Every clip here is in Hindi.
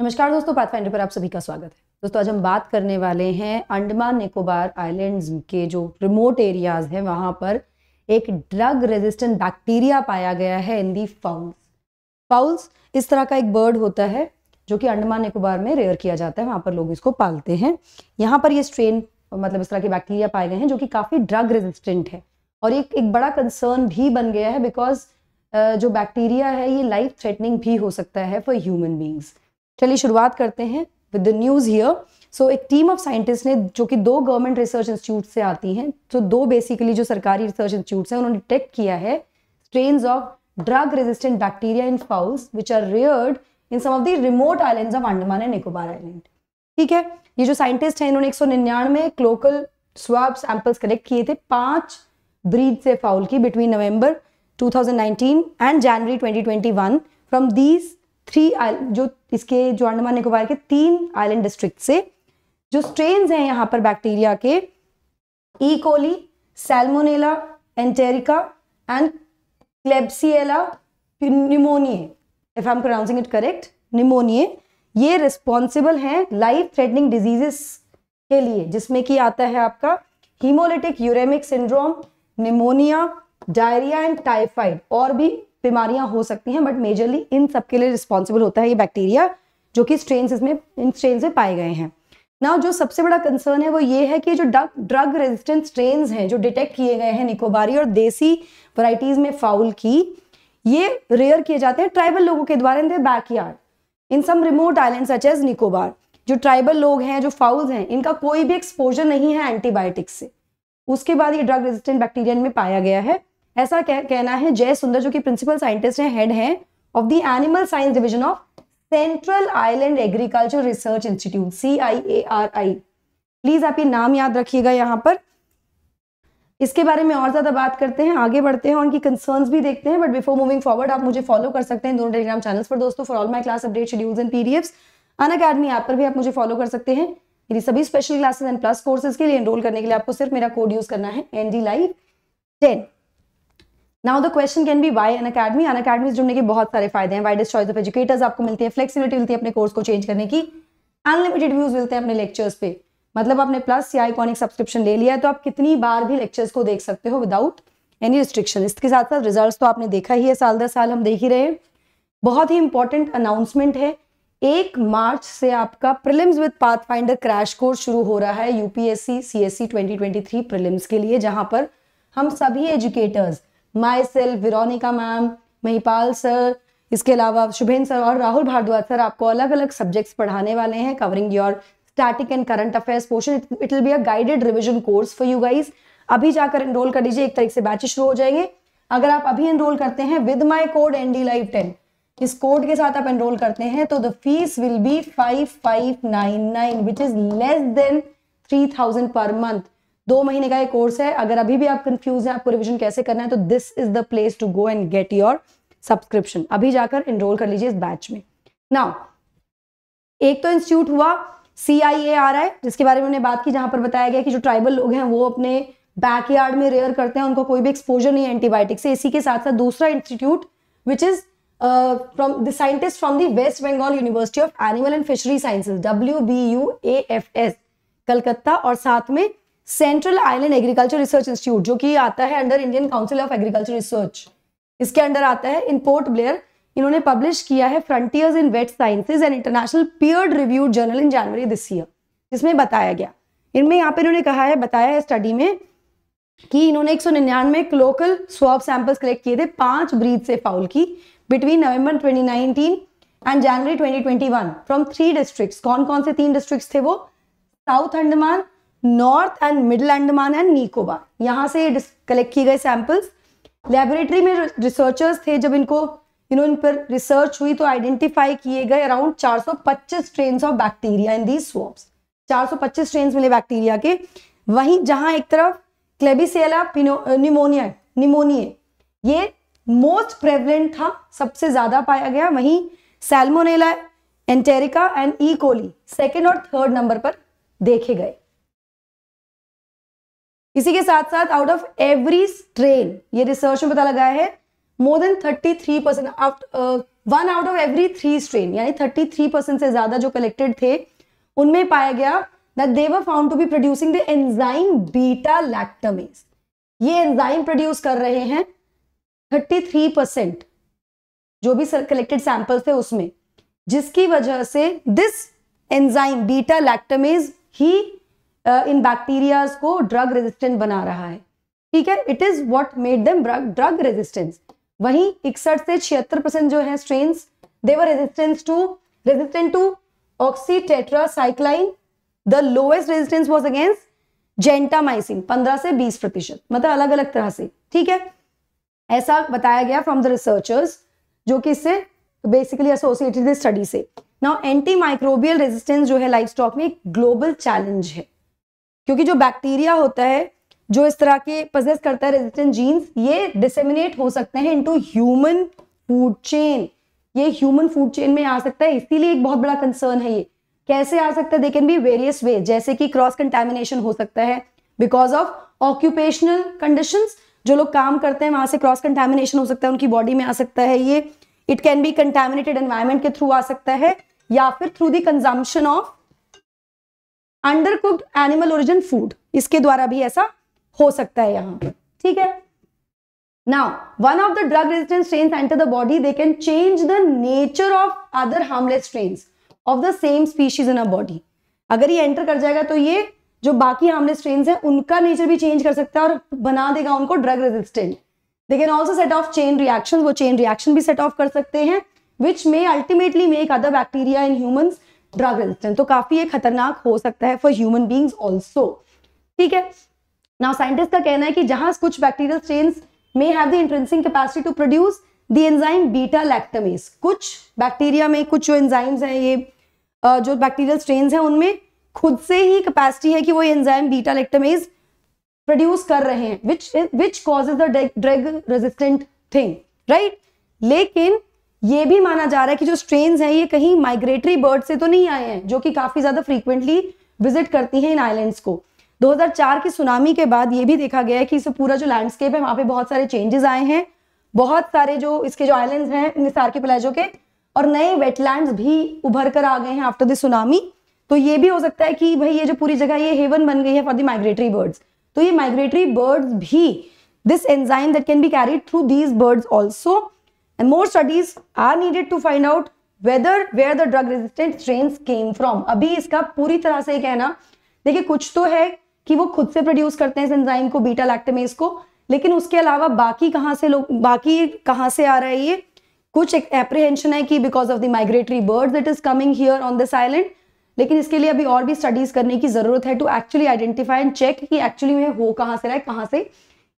नमस्कार दोस्तों पाथफाइंडर पर आप सभी का स्वागत है दोस्तों आज हम बात करने वाले हैं अंडमान निकोबार आइलैंड्स के जो रिमोट एरियाज हैं वहां पर एक ड्रग रेजिस्टेंट बैक्टीरिया पाया गया है इन दी फाउल्स फाउल्स इस तरह का एक बर्ड होता है जो कि अंडमान निकोबार में रेयर किया जाता है वहां पर लोग इसको पालते हैं यहाँ पर ये स्ट्रेन मतलब इस तरह के बैक्टीरिया पाए गए हैं जो कि काफ़ी ड्रग रेजिस्टेंट है और एक एक बड़ा कंसर्न भी बन गया है बिकॉज जो बैक्टीरिया है ये लाइफ थ्रेटनिंग भी हो सकता है फॉर ह्यूमन बींग्स चलिए शुरुआत करते हैं with the news here so एक टीम ऑफ साइंटिस्ट ने जो कि दो गवर्नमेंट रिसर्च इंस्टीट्यूट से आती हैं तो दो बेसिकली जो सरकारी रिसर्च इंस्टीट्यूट हैं उन्होंने डिटेक्ट किया है strain of drug resistant bacteria in fowls which are reared in some of the remote islands of Andaman and Nicobar island ठीक है ये जो साइंटिस्ट हैं इन्होंने एक सौ निन्यानवे क्लोकल स्वाब सैंपल्स कलेक्ट किए थे पांच ब्रीड से फाउल की between November 2019 and January 2021 from these three जो इसके जो अंडमान निकोबार के तीन आइलैंड डिस्ट्रिक्ट से जो स्ट्रेन हैं यहाँ पर बैक्टीरिया के E coli Salmonella enterica and Klebsiella pneumoniae if I am pronouncing it correct pneumoniae ये रिस्पॉन्सिबल हैं लाइफ थ्रेटनिंग डिजीजेस के लिए जिसमें कि आता है आपका haemolytic uraemic syndrome pneumonia diarrhoea and typhoid और भी बीमारियां हो सकती हैं बट मेजरली इन सब के लिए रिस्पॉन्सिबल होता है ये बैक्टीरिया जो कि स्ट्रेन इसमें इन स्ट्रेन में पाए गए हैं ना जो सबसे बड़ा कंसर्न है वो ये है कि जो ड्रग ड्रग रेजिस्टेंट स्ट्रेन हैं जो डिटेक्ट किए गए हैं निकोबारी और देसी वराइटीज़ में फाउल की ये रेयर किए जाते हैं ट्राइबल लोगों के द्वारा in the backyard in some remote island such as Nicobar जो ट्राइबल लोग हैं जो फाउल्स हैं इनका कोई भी एक्सपोजर नहीं है एंटीबायोटिक्स से उसके बाद ये ड्रग रेजिस्टेंट बैक्टीरिया में पाया गया है ऐसा कह, कहना है जय सुंदर जो कि प्रिंसिपल साइंटिस्ट हैं हेड हैं of the animal science division of central island agriculture research institute C I A R I please आप ये नाम याद रखिएगा यहाँ पर इसके बारे में और ज्यादा बात करते हैं आगे बढ़ते हैं उनकी कंसर्न्स भी देखते हैं बट बिफोर मूविंग फॉरवर्ड आप मुझे फॉलो कर सकते हैं दोनों टेलीग्राम चैनल्स पर दोस्तों for all my class update schedules and PDFs Unacademy app पर भी आप मुझे फॉलो कर सकते हैं मेरी सभी special classes and plus courses के लिए एनरोल करने के लिए आपको सिर्फ मेरा कोड यूज करना है N D live ten now the question can be why on academy Unacademy जुड़ने के बहुत सारे फायदे हैं वाइडेस्ट चॉइस ऑफ एजुकेटर्स आपको मिलती है फ्लेक्सिबिलिटी मिलती है अपने कोर्स को चेंज करने की अनलिमिटेड व्यूज मिलते हैं अपने लेक्चर्स पे मतलब आपने प्लस या आइकॉनिक सब्सक्रिप्शन ले लिया है तो आप कितनी बार भी लेक्चर्स को देख सकते हो विदाउट एनी रिस्ट्रिक्शन इसके साथ साथ रिजल्ट तो आपने देखा ही है साल दर साल हम देख ही रहे हैं बहुत ही इंपॉर्टेंट अनाउंसमेंट है एक मार्च से आपका prelims with path finder crash course शुरू हो रहा है यूपीएससी सीएससी 2023 प्रिलिम्स के लिए जहां पर हम सभी educators myself Veronica ma'am Mahipal sir इसके अलावा शुभेन सर और राहुल भारद्वाज सर आपको अलग अलग सब्जेक्ट्स पढ़ाने वाले हैं covering your static and current affairs portion it will be a guided revision course for you guys अभी जाकर एनरोल कर लीजिए एक तरीके से बैचेस शुरू हो जाएंगे अगर आप अभी एनरोल करते हैं with my code N D live ten इस कोड के साथ आप एनरोल करते हैं तो the fees will be five five nine nine which is less than three thousand per month दो महीने का ये कोर्स है अगर अभी भी आप कंफ्यूज हैं आपको रिविजन कैसे करना है तो this is the place to go and get your subscription अभी जाकर इनरोल कर लीजिए इस बैच में नाउ एक तो इंस्टीट्यूट हुआ सी आई ए आर आई जिसके बारे में हमने बात की जहां पर बताया गया कि जो ट्राइबल लोग हैं वो अपने बैकयार्ड में रेयर करते हैं उनको कोई भी एक्सपोजर नहीं है एंटीबायोटिक से इसी के साथ साथ दूसरा institute which is from the scientist from the West Bengal university of animal and fishery sciences W B U A F S Calcutta और साथ में central island agriculture research institute जो कि आता है under Indian council of agriculture research इसके अंडर आता है इन पोर्ट ब्लेयर इन्होंने पब्लिश किया है Frontiers in vet sciences and international peered review journal in January this year जिसमें बताया गया इनमें यहाँ पर इन्होंने कहा है बताया है स्टडी में कि इन्होंने एक सौ निन्यानवे क्लोकल स्वाब सैंपल्स कलेक्ट किए थे पांच ब्रीथ से फाउल की between November 2019 and January 2021 from three districts कौन कौन से तीन डिस्ट्रिक्ट्स थे वो south Andaman north and middle Andaman and Nicobar यहाँ से कलेक्ट किए गए सैंपल्स लेबोरेटरी में रिसर्चर्स थे जब इनको यू नो इन पर रिसर्च हुई तो आइडेंटिफाई किए गए around 425 strains of bacteria in these सौ पच्चीस स्ट्रेन्स मिले बैक्टीरिया के वहीं जहां एक तरफ क्लेबिसेला निमोनिया निमोनिए ये मोस्ट प्रेवलेंट था सबसे ज्यादा पाया गया वहीं Salmonella enterica and E coli second और थर्ड नंबर पर देखे गए इसी के साथ साथ आउट ऑफ एवरी स्ट्रेन ये रिसर्च में पता लगा है more than thirty three percent one out of every three strain यानी थर्टी थ्री परसेंट से ज्यादा जो कलेक्टेड थे उनमें पाया गया that they were found to be producing the enzyme beta lactamase ये एंजाइम प्रोड्यूस कर रहे हैं थर्टी थ्री परसेंट जो भी कलेक्टेड सैंपल थे उसमें जिसकी वजह से दिस एंजाइम बीटा लैक्टमेज ही इन बैक्टीरियाज को ड्रग रेजिस्टेंट बना रहा है ठीक है it is what made them drug resistance वहीं इकसठ से छिहत्तर परसेंट जो है strain they were resistance to resistant to oxytetracycline the lowest resistance was against gentamicin 15 से 20 प्रतिशत मतलब अलग अलग तरह से ठीक है ऐसा बताया गया फ्रॉम द रिसर्चर्स जो कि इससे बेसिकली एसोसिएटेड स्टडी से नाउ एंटी माइक्रोबियल रेजिस्टेंस जो है लाइफ स्टॉक में एक ग्लोबल चैलेंज है क्योंकि जो बैक्टीरिया होता है जो इस तरह के पजेस करता है रेजिस्टेंट जीन्स ये डिसेमिनेट हो सकते हैं इनटू ह्यूमन फूड चेन ये ह्यूमन फूड चेन में आ सकता है इसीलिए एक बहुत बड़ा कंसर्न है ये कैसे आ सकता है they can be various way जैसे कि क्रॉस कंटेमिनेशन हो सकता है बिकॉज ऑफ ऑक्यूपेशनल कंडीशन जो लोग काम करते हैं वहां से क्रॉस कंटेमिनेशन हो सकता है उनकी बॉडी में आ सकता है ये it can be contaminated environment के थ्रू आ सकता है या फिर through the consumption of under cooked animal origin food इसके द्वारा भी ऐसा हो सकता है यहां ठीक है now one of the drug resistant strain enter the body they can change the nature of other harmless strain of the same species in a body अगर ये एंटर कर जाएगा तो ये जो बाकी हार्मलेस स्ट्रेन है उनका नेचर भी चेंज कर सकता है और बना देगा उनको drug resistant they can also set off chain reaction वो चेन रिएक्शन भी सेट ऑफ कर सकते हैं which may ultimately make other bacteria in humans drug resistance तो काफी ये खतरनाक हो सकता है फॉर ह्यूमन बींग्स ऑल्सो ठीक है नाउ साइंटिस्ट का कहना है कि जहां कुछ bacterial chains may have the intrinsic capacity to produce the enzyme beta lactamase कुछ बैक्टीरिया में कुछ जो एंजाइम्स हैं ये जो बैक्टीरियल स्ट्रेन हैं उनमें खुद से ही कैपेसिटी है कि वो एंजाइम बीटा लैक्टमेज प्रोड्यूस कर रहे हैं which which causes the drug resistant thing right लेकिन ये भी माना जा रहा है कि जो स्ट्रेन है ये कहीं माइग्रेटरी बर्ड से तो नहीं आए हैं जो कि काफी ज्यादा फ्रीक्वेंटली विजिट करती हैं इन आइलैंड्स को 2004 की सुनामी के बाद ये भी देखा गया है कि इस पूरा जो लैंडस्केप है वहां पे बहुत सारे चेंजेस आए हैं बहुत सारे जो इसके जो आइलैंड्स हैं के प्लेजो के और नए वेटलैंड्स भी उभर कर आ गए हैं आफ्टर द सुनामी तो ये भी हो सकता है कि भाई ये जो पूरी जगह ये हेवन बन गई है फॉर द माइग्रेटरी बर्ड्स तो ये माइग्रेटरी बर्ड्स भी this enzyme that can be carried through these birds also and more studies are needed to find out whether where the drug resistant strain came from अभी इसका पूरी तरह से कहना देखिए कुछ तो है कि वो खुद से प्रोड्यूस करते हैं इस एंजाइम को बीटा लैक्टेमेज को लेकिन उसके अलावा बाकी कहाँ से लोग बाकी कहाँ से आ रहा है ये कुछ एक एप्रीहेंशन है कि because of the migratory bird it is coming here on this island लेकिन इसके लिए अभी और भी स्टडीज करने की जरूरत है to actually identify and check कि एक्चुअली में हो कहाँ से रहा है कहाँ से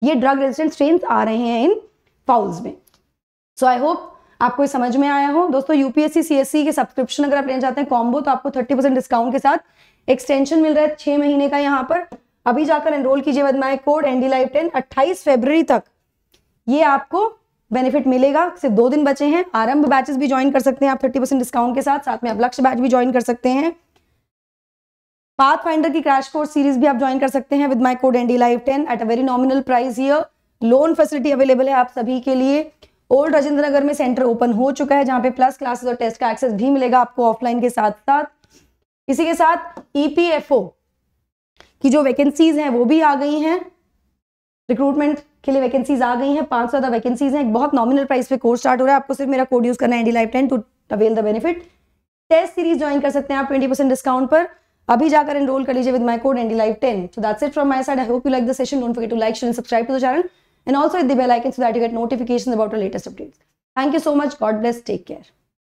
ये ड्रग रेजिस्टेंट स्ट्रेन आ रहे हैं इन फाउल्स में सो आई होप आपको समझ में आया हो दोस्तों यूपीएससी सीएससी के सब्सक्रिप्शन अगर आप लेना चाहते हैं कॉम्बो तो आपको थर्टी परसेंट डिस्काउंट के साथ एक्सटेंशन मिल रहा है छह महीने का यहाँ पर अभी जाकर एनरोल कीजिए बदमाए कोड एनडी लाइव टेन अट्ठाईस तक ये आपको बेनिफिट मिलेगा सिर्फ दो दिन बचे हैं आरंभ बैचेस भी ज्वाइन कर सकते हैं आप थर्टी परसेंट डिस्काउंट के साथ साथ में आप लक्ष्य बैच भी ज्वाइन कर सकते हैं पाथ फाइंडर की क्रैश कोर्स सीरीज भी आप ज्वाइन कर सकते हैं with my code N D live ten at a very nominal price ये लोन फैसिलिटी अवेलेबल है आप सभी के लिए ओल्ड राजेंद्र नगर में सेंटर ओपन हो चुका है जहां पे प्लस क्लासेस और टेस्ट का एक्सेस भी मिलेगा आपको ऑफलाइन के साथ साथ इसी के साथ ईपीएफओ e की जो वैकेंसीज हैं वो भी आ गई हैं रिक्रूटमेंट के लिए वैकेंसीज आ गई हैं पांच सौ ज्यादा वैकेंसीज हैं एक बहुत नॉमिनल प्राइस पे कोर्स स्टार्ट हो रहा है आपको सिर्फ मेरा कोड यूज करना है Andy life ten to avail the benefit test series join कर सकते हैं आप ट्वेंटी परसेंट डिस्काउंट पर अभी जाकर एनरोल कर लीजिए with my code Andy life ten so that's it from my side I hope you like the session don't forget to like share subscribe to the channel and also hit the bell icon so that you get notifications about our latest updates. Thank you so much. God bless. Take care.